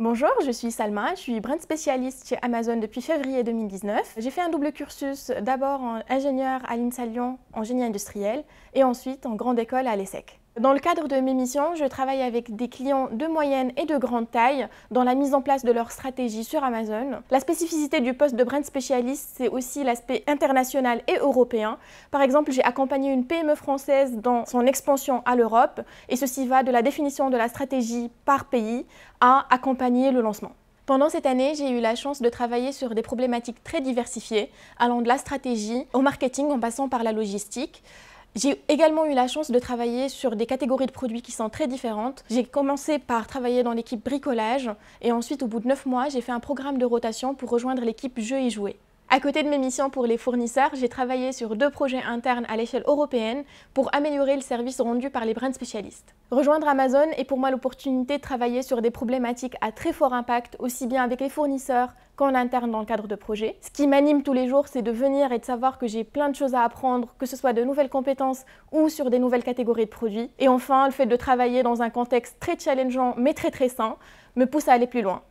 Bonjour, je suis Salma, je suis brand spécialiste chez Amazon depuis février 2019. J'ai fait un double cursus, d'abord en ingénieur à l'INSA Lyon en génie industriel et ensuite en grande école à l'ESSEC. Dans le cadre de mes missions, je travaille avec des clients de moyenne et de grande taille dans la mise en place de leur stratégie sur Amazon. La spécificité du poste de brand spécialiste, c'est aussi l'aspect international et européen. Par exemple, j'ai accompagné une PME française dans son expansion à l'Europe et ceci va de la définition de la stratégie par pays à accompagner le lancement. Pendant cette année, j'ai eu la chance de travailler sur des problématiques très diversifiées, allant de la stratégie au marketing en passant par la logistique. J'ai également eu la chance de travailler sur des catégories de produits qui sont très différentes. J'ai commencé par travailler dans l'équipe bricolage et ensuite, au bout de 9 mois, j'ai fait un programme de rotation pour rejoindre l'équipe jeux et jouets. À côté de mes missions pour les fournisseurs, j'ai travaillé sur deux projets internes à l'échelle européenne pour améliorer le service rendu par les brands spécialistes. Rejoindre Amazon est pour moi l'opportunité de travailler sur des problématiques à très fort impact, aussi bien avec les fournisseurs qu'en interne dans le cadre de projets. Ce qui m'anime tous les jours, c'est de venir et de savoir que j'ai plein de choses à apprendre, que ce soit de nouvelles compétences ou sur des nouvelles catégories de produits. Et enfin, le fait de travailler dans un contexte très challengeant mais très très sain me pousse à aller plus loin.